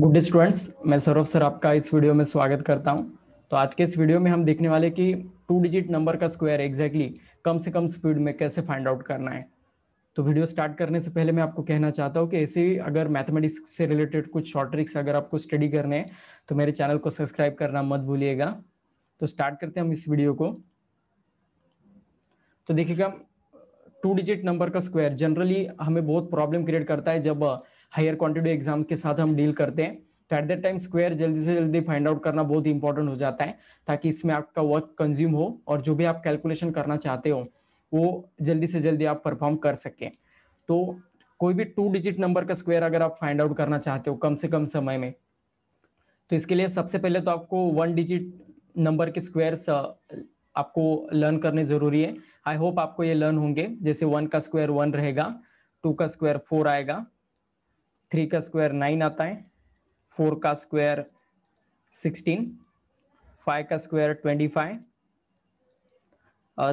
Good day students मैं Saurabh sir आपका इस वीडियो में स्वागत करता हूं तो आज के इस वीडियो में हम देखने वाले कि टू डिजिट नंबर का स्क्वायर एग्जैक्टली कम से कम स्पीड में कैसे फाइंड आउट करना है तो वीडियो स्टार्ट करने से पहले मैं आपको कहना चाहता हूं कि ऐसे अगर मैथमेटिक्स से रिलेटेड कुछ शॉर्ट ट्रिक्स अगर आपको स्टडी करने हैं तो मेरे चैनल को सब्सक्राइब करना मत भूलिएगा तो स्टार्ट करते हैं हम इस वीडियो को तो देखिएगा टू डिजिट नंबर का स्क्वायर जनरली हमें बहुत प्रॉब्लम क्रिएट करता है जब हायर क्वांटिटी एग्जाम के साथ हम डील करते हैं तो एट दैट टाइम स्क्वायर जल्दी से जल्दी फाइंड आउट करना बहुत इंपॉर्टेंट हो जाता है ताकि इसमें आपका वर्क कंज्यूम हो और जो भी आप कैलकुलेशन करना चाहते हो वो जल्दी से जल्दी आप परफॉर्म कर सकें तो कोई भी टू डिजिट नंबर का स्क्वायर अगर आप फाइंड आउट करना चाहते हो कम से कम समय में तो इसके लिए सबसे पहले तो आपको वन डिजिट नंबर के स्क्वायर्स आपको लर्न करने ज़रूरी है आई होप आपको ये लर्न होंगे जैसे वन का स्क्वायर वन रहेगा टू का स्क्वायर फोर आएगा थ्री का स्क्वायर नाइन आता है फोर का स्क्वायर सिक्सटीन फाइव का स्क्वायर ट्वेंटी फाइव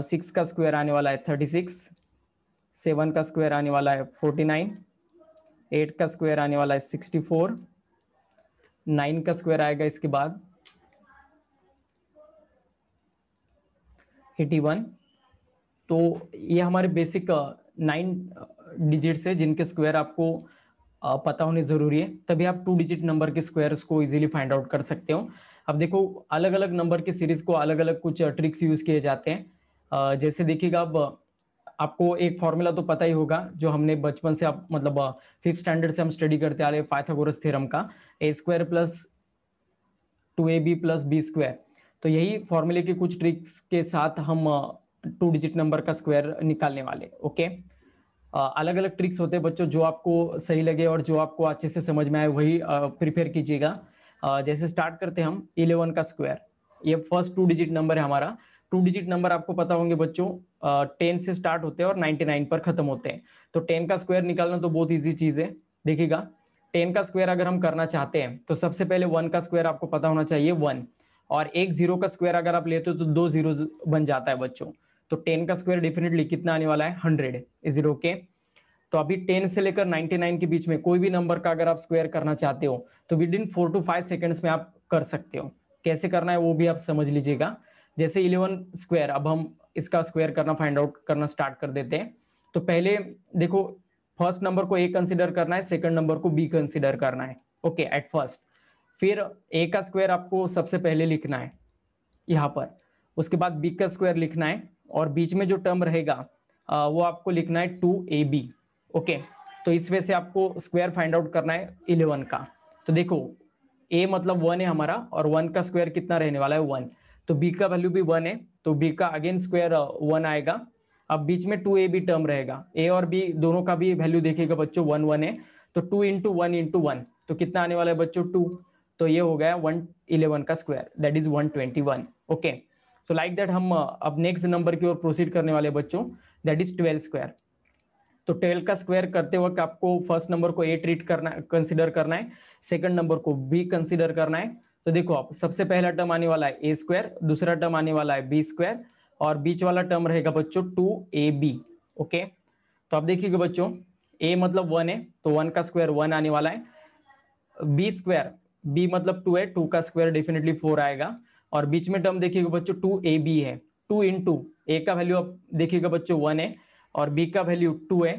सिक्स का स्क्वायर आने वाला है थर्टी सिक्स सेवन का स्क्वायर आने वाला है फोर्टी नाइन एट का स्क्वायर आने वाला है सिक्सटी फोर नाइन का स्क्वायर आएगा इसके बाद एटी वन तो ये हमारे बेसिक नाइन डिजिट्स है जिनके स्क्वायर आपको पता होने जरूरी है तभी आप टू डिजिट नंबर के स्क्वायर्स को इजीली फाइंड आउट कर सकते हो अब देखो अलग अलग नंबर के सीरीज को अलग अलग कुछ ट्रिक्स यूज किए जाते हैं जैसे देखिएगा अब आपको एक फॉर्मूला तो पता ही होगा जो हमने बचपन से आप मतलब फिफ्थ स्टैंडर्ड से हम स्टडी करते आ रहे हैं पाइथागोरस थ्योरम का a square plus two a b plus b square तो यही फॉर्मूले के कुछ ट्रिक्स के साथ हम टू डिजिट नंबर का स्क्वायर निकालने वाले ओके okay? अलग अलग ट्रिक्स होते हैं बच्चों जो आपको सही लगे और जो आपको अच्छे से समझ में आए वही प्रिपेयर कीजिएगा जैसे स्टार्ट करते हैं हम इलेवन का स्क्वायर ये फर्स्ट टू डिजिट नंबर है हमारा टू डिजिट नंबर आपको पता होंगे बच्चों टेन से स्टार्ट होते हैं और नाइनटी नाइन पर खत्म होते हैं तो टेन का स्क्वायर निकालना तो बहुत ईजी चीज है देखिएगा टेन का स्क्वायर अगर हम करना चाहते हैं तो सबसे पहले वन का स्क्वायर आपको पता होना चाहिए वन और एक जीरो का स्क्वायर अगर आप लेते हो तो दो जीरो बन जाता है बच्चों तो टेन का स्क्वायर डेफिनेटली कितना आने वाला है हंड्रेड इज इट ओके तो अभी 10 से लेकर 99 के बीच में कोई भी नंबर का अगर आप स्क्वायर करना चाहते हो तो within four two five seconds में आप कर सकते हो कैसे करना है वो भी आप समझ लीजिएगा जैसे 11 स्क्वायर अब हम इसका स्क्वायर करना फाइंड आउट करना स्टार्ट कर देते हैं तो पहले देखो फर्स्ट नंबर को ए कंसिडर करना है सेकेंड नंबर को बी कंसिडर करना है ओके एट फर्स्ट फिर ए का स्क्वायर आपको सबसे पहले लिखना है यहाँ पर उसके बाद बी का स्क्वायर लिखना है और बीच में जो टर्म रहेगा वो आपको लिखना है टू ए बी ओके तो इस इसमें से आपको स्क्वायर फाइंड आउट करना है इलेवन का तो देखो ए मतलब वन है हमारा और वन का स्क्वायर कितना रहने वाला है वन तो बी का वैल्यू भी वन है तो बी का अगेन स्क्वायर वन आएगा अब बीच में टू ए बी टर्म रहेगा ए और बी दोनों का भी वैल्यू देखेगा बच्चों वन वन है तो two into one into one तो कितना आने वाला है बच्चों टू तो ये हो गया वन इलेवन का square that is one twenty one okay so like that हम uh, अब नेक्स्ट नंबर की ओर प्रोसीड करने वाले बच्चों दैट इज ट्वेल्व स्क्वायर तो ट्वेल्व का स्क्वायर करते वक्त आपको फर्स्ट नंबर को ए ट्रीट करना कंसिडर करना है सेकंड नंबर को बी कंसिडर करना है तो देखो आप सबसे पहला टर्म आने वाला है ए स्क्वायर दूसरा टर्म आने वाला है बी स्क्वायर और बीच वाला टर्म रहेगा बच्चों टू ए बी ओके तो आप देखिएगा बच्चों ए मतलब वन है तो वन का स्क्वायर वन आने वाला है बी स्क्वायर बी मतलब टू है टू का स्क्वायर डेफिनेटली फोर आएगा और बीच में टर्म देखिएगा बच्चों टू ए बी है टू इन टू ए का वैल्यू आप देखिएगा बच्चों वन है और बी का वैल्यू टू है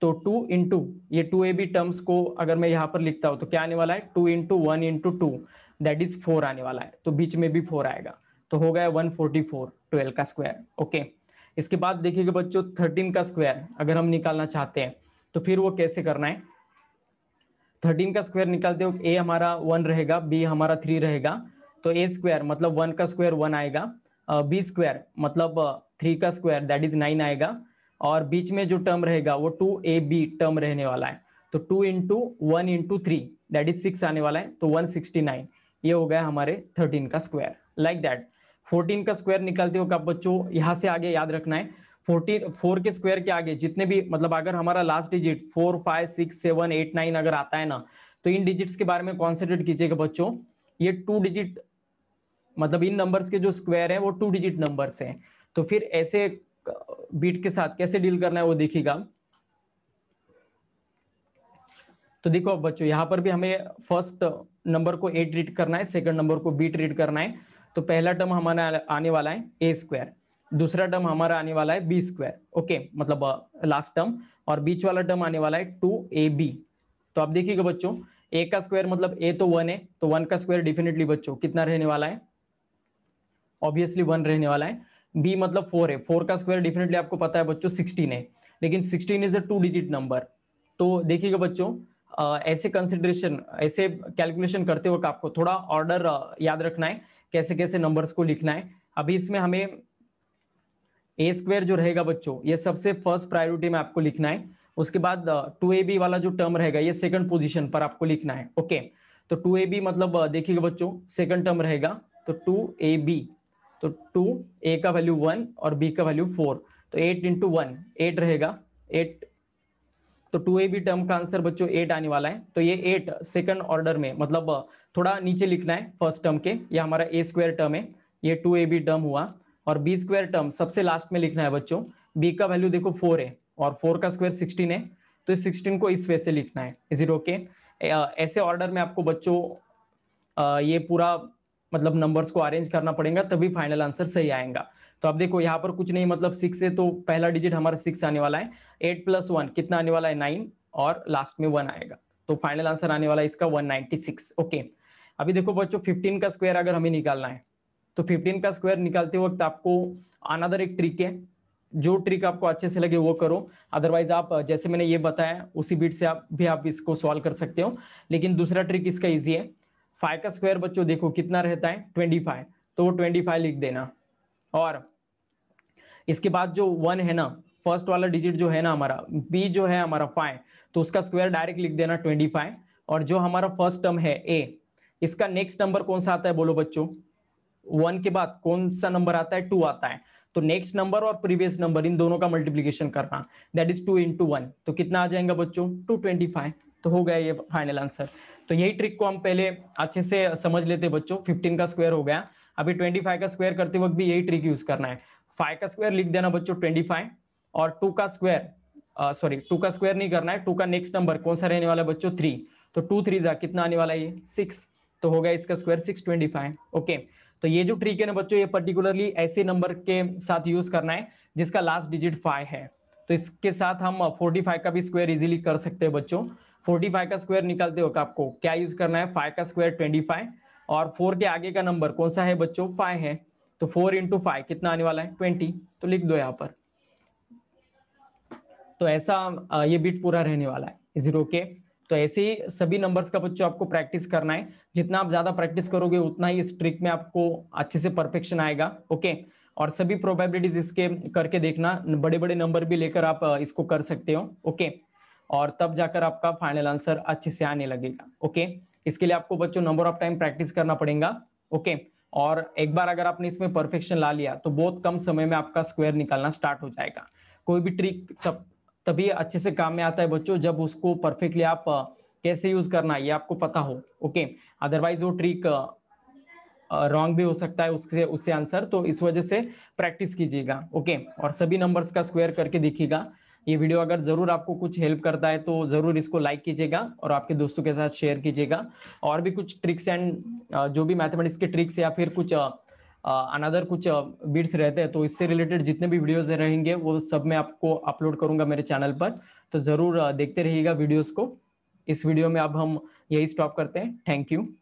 तो टू इंटू ये टू ए बी टर्म्स को अगर मैं यहाँ पर लिखता हूँ तो क्या आने वाला है two two one two two that is four आने वाला है तो बीच में भी फोर आएगा तो हो गया वन फोर्टी फोर ट्वेल्व का स्क्वायर ओके इसके बाद देखिएगा बच्चों थर्टीन का स्क्वायर अगर हम निकालना चाहते हैं तो फिर वो कैसे करना है थर्टीन का स्क्वायर निकालते हो ए हमारा वन रहेगा बी हमारा थ्री रहेगा तो ए स्क्वायर मतलब वन का स्क्वायर वन आएगा बी स्क्वायर मतलब थ्री का स्क्वायर दैट इज नाइन आएगा और बीच में जो टर्म रहेगा वो टू ए बी टर्म रहने वाला है तो two into one into three that is six आने वाला है तो वन सिक्सटी नाइन ये हो गया हमारे थर्टीन का स्क्वायर लाइक दैट फोर्टीन का स्क्वायर निकालते हो कब बच्चों यहाँ से आगे याद रखना है फोर्टीन फोर के स्क्वायर के आगे जितने भी मतलब अगर हमारा last digit four five six seven eight nine अगर आता है ना तो इन डिजिट्स के बारे में कॉन्सेंट्रेट कीजिएगा बच्चों ये टू डिजिट मतलब इन नंबर्स के जो स्क्वायर हैं वो टू डिजिट नंबर्स हैं तो फिर ऐसे बीट के साथ कैसे डील करना है वो देखिएगा तो देखो बच्चों यहाँ पर भी हमें फर्स्ट नंबर को ए ट्रीट करना है सेकंड नंबर को बी रीड करना है तो पहला टर्म हमारा आने वाला है ए स्क्वायर दूसरा टर्म हमारा आने वाला है बी स्क्वायर ओके मतलब लास्ट टर्म और बीच वाला टर्म आने वाला है टू ए बी तो आप देखिएगा बच्चों ए का स्क्वायर मतलब ए तो वन है तो वन का स्क्वायर डेफिनेटली बच्चों कितना रहने वाला है ऑब्वियसली वन रहने वाला है बी मतलब फोर है फोर का स्क्वायर डेफिनेटली आपको पता है बच्चों सिक्सटीन है लेकिन sixteen is a two digit number तो देखिएगा बच्चों ऐसे कंसिडरेशन ऐसे कैलकुलेशन करते वक्त आपको थोड़ा ऑर्डर याद रखना है कैसे कैसे नंबर्स को लिखना है अभी इसमें हमें ए स्क्वायर जो रहेगा बच्चों ये सबसे फर्स्ट प्रायोरिटी में आपको लिखना है उसके बाद टू ए बी वाला जो टर्म रहेगा ये सेकंड पोजीशन पर आपको लिखना है ओके तो टू ए बी मतलब देखिएगा बच्चों सेकंड टर्म रहेगा तो टू ए बी तो टू ए का वैल्यू वन और बी का वैल्यू फोर तो एट इंटू वन एट रहेगा एट तो टू ए बी टर्म का आंसर बच्चों एट आने वाला है तो ये एट सेकंड ऑर्डर में मतलब थोड़ा नीचे लिखना है फर्स्ट टर्म के ये हमारा ए स्क्वायर टर्म है ये टू ए बी टर्म हुआ और बी स्क्वायर टर्म सबसे लास्ट में लिखना है बच्चों बी का वैल्यू देखो फोर है और फोर का स्क्वायर सिक्सटीन है तो इस सिक्सटीन को इस वे से लिखना है इज इट ओके ऐसे ऑर्डर में आपको बच्चों ये पूरा मतलब नंबर्स को अरेंज करना पड़ेगा तभी फाइनल आंसर सही आएगा तो आप देखो यहाँ पर कुछ नहीं मतलब सिक्स है तो पहला डिजिट हमारा सिक्स आने वाला है एट प्लस वन कितना आने वाला है नाइन और लास्ट में वन आएगा तो फाइनल आंसर आने वाला है इसका वन नाइनटी सिक्स ओके अभी देखो बच्चों फिफ्टीन का स्क्वायर अगर हमें निकालना है तो फिफ्टीन का स्क्वायर निकालते वक्त आपको अनादर एक ट्रिक है जो ट्रिक आपको अच्छे से लगे वो करो अदरवाइज आप जैसे मैंने ये बताया उसी बीट से आप भी आप इसको सॉल्व कर सकते हो लेकिन दूसरा ट्रिक इसका इजी है फाइव का स्क्वायर बच्चों देखो कितना रहता है ट्वेंटी फाइव तो वो ट्वेंटी फाइव लिख देना और इसके बाद जो वन है ना फर्स्ट वाला डिजिट जो है ना हमारा बी जो है हमारा फाइव तो उसका स्क्वायर डायरेक्ट लिख देना ट्वेंटी फाइव और जो हमारा फर्स्ट टर्म है ए इसका नेक्स्ट नंबर कौन सा आता है बोलो बच्चों वन के बाद कौन सा नंबर आता है टू आता है तो नेक्स्ट नंबर और प्रीवियस नंबर इन दोनों का मल्टीप्लीकेशन करना that is two into one तो कितना आ जाएगा बच्चों टू ट्वेंटी फाइव तो हो गया ये फाइनल आंसर तो यही ट्रिक को हम पहले अच्छे से समझ लेते बच्चों फिफ्टीन का स्क्वायर हो गया अभी ट्वेंटी फाइव का स्क्वायर करते वक्त भी यही ट्रिक यूज करना है फाइव का स्क्वायर लिख देना बच्चों ट्वेंटी फाइव और टू का स्क्वायर सॉरी टू का स्क्वायर नहीं करना है टू का नेक्स्ट नंबर कौन सा रहने वाला है बच्चों थ्री तो टू थ्री जा कितना आने वाला है सिक्स तो हो गया इसका square six twenty five okay तो ये जो ट्रिक है ना बच्चों ये पर्टिकुलरली ऐसे नंबर के साथ यूज करना है जिसका लास्ट डिजिट फाइव है तो इसके साथ हम फोर्टी फाइव का भी स्क्वायर इजिली कर सकते हैं बच्चों फोर्टी फाइव का स्क्वायर निकालते हो आपको क्या यूज करना है फाइव का स्क्वायर ट्वेंटी फाइव और फोर के आगे का नंबर कौन सा है बच्चों फाइव है तो फोर इंटू फाइव कितना आने वाला है ट्वेंटी तो लिख दो यहाँ पर तो ऐसा ये बिट पूरा रहने वाला है जीरो के तो ऐसे ही सभी नंबर्स का बच्चों आपको प्रैक्टिस करना है जितना आप ज्यादा प्रैक्टिस करोगे उतना ही इस ट्रिक में आपको अच्छे से परफेक्शन आएगा ओके और सभी प्रोबेबिलिटीज इसके करके देखना बड़े बड़े नंबर भी लेकर आप इसको कर सकते हो ओके और तब जाकर आपका फाइनल आंसर अच्छे से आने लगेगा ओके इसके लिए आपको बच्चों नंबर ऑफ टाइम प्रैक्टिस करना पड़ेगा ओके और एक बार अगर आपने इसमें परफेक्शन ला लिया तो बहुत कम समय में आपका स्क्वायर निकालना स्टार्ट हो जाएगा कोई भी ट्रिक तब तभी अच्छे से काम में आता है बच्चों जब उसको परफेक्टली आप कैसे यूज करना है ये आपको पता हो ओके अदरवाइज वो ट्रिक रॉन्ग भी हो सकता है उससे उससे आंसर तो इस वजह से प्रैक्टिस कीजिएगा ओके और सभी नंबर्स का स्क्वायर करके देखिएगा ये वीडियो अगर जरूर आपको कुछ हेल्प करता है तो जरूर इसको लाइक कीजिएगा और आपके दोस्तों के साथ शेयर कीजिएगा और भी कुछ ट्रिक्स एंड जो भी मैथमेटिक्स के ट्रिक्स या फिर कुछ अनदर कुछ बिट्स रहते हैं तो इससे रिलेटेड जितने भी वीडियोज रहेंगे वो सब मैं आपको अपलोड करूंगा मेरे चैनल पर तो जरूर देखते रहिएगा वीडियोज को इस वीडियो में अब हम यही स्टॉप करते हैं थैंक यू